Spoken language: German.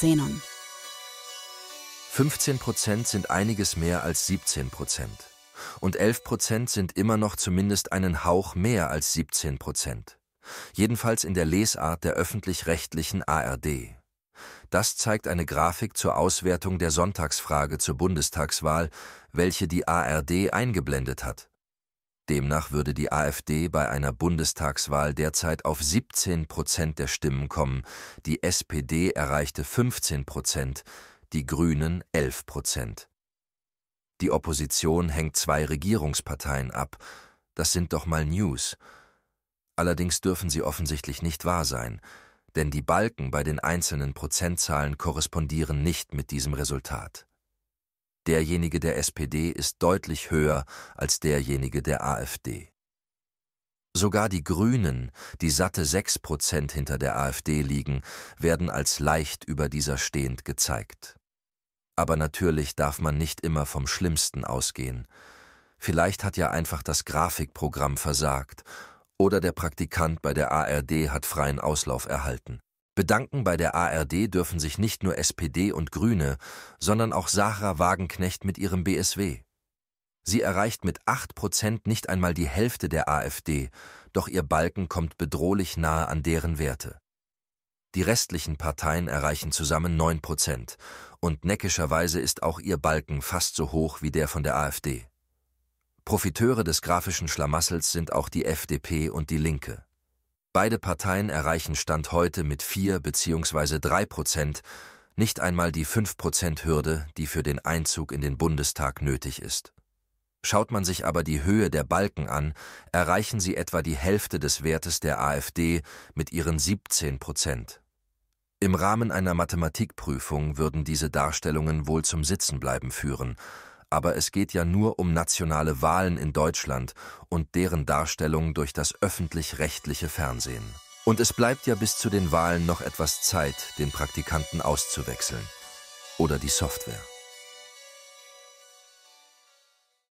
Xenon. 15 Prozent sind einiges mehr als 17 Prozent. Und 11 Prozent sind immer noch zumindest einen Hauch mehr als 17 Prozent. Jedenfalls in der Lesart der öffentlich-rechtlichen ARD. Das zeigt eine Grafik zur Auswertung der Sonntagsfrage zur Bundestagswahl, welche die ARD eingeblendet hat. Demnach würde die AfD bei einer Bundestagswahl derzeit auf 17 Prozent der Stimmen kommen, die SPD erreichte 15 Prozent, die Grünen 11 Prozent. Die Opposition hängt zwei Regierungsparteien ab, das sind doch mal News. Allerdings dürfen sie offensichtlich nicht wahr sein, denn die Balken bei den einzelnen Prozentzahlen korrespondieren nicht mit diesem Resultat derjenige der SPD ist deutlich höher als derjenige der AfD. Sogar die Grünen, die satte 6 Prozent hinter der AfD liegen, werden als leicht über dieser stehend gezeigt. Aber natürlich darf man nicht immer vom Schlimmsten ausgehen. Vielleicht hat ja einfach das Grafikprogramm versagt oder der Praktikant bei der ARD hat freien Auslauf erhalten. Bedanken bei der ARD dürfen sich nicht nur SPD und Grüne, sondern auch Sarah Wagenknecht mit ihrem BSW. Sie erreicht mit 8 Prozent nicht einmal die Hälfte der AfD, doch ihr Balken kommt bedrohlich nahe an deren Werte. Die restlichen Parteien erreichen zusammen 9 Prozent, und neckischerweise ist auch ihr Balken fast so hoch wie der von der AfD. Profiteure des grafischen Schlamassels sind auch die FDP und die Linke. Beide Parteien erreichen Stand heute mit 4 bzw. 3 Prozent nicht einmal die 5-Prozent-Hürde, die für den Einzug in den Bundestag nötig ist. Schaut man sich aber die Höhe der Balken an, erreichen sie etwa die Hälfte des Wertes der AfD mit ihren 17 Prozent. Im Rahmen einer Mathematikprüfung würden diese Darstellungen wohl zum Sitzenbleiben führen, aber es geht ja nur um nationale Wahlen in Deutschland und deren Darstellung durch das öffentlich-rechtliche Fernsehen. Und es bleibt ja bis zu den Wahlen noch etwas Zeit, den Praktikanten auszuwechseln. Oder die Software.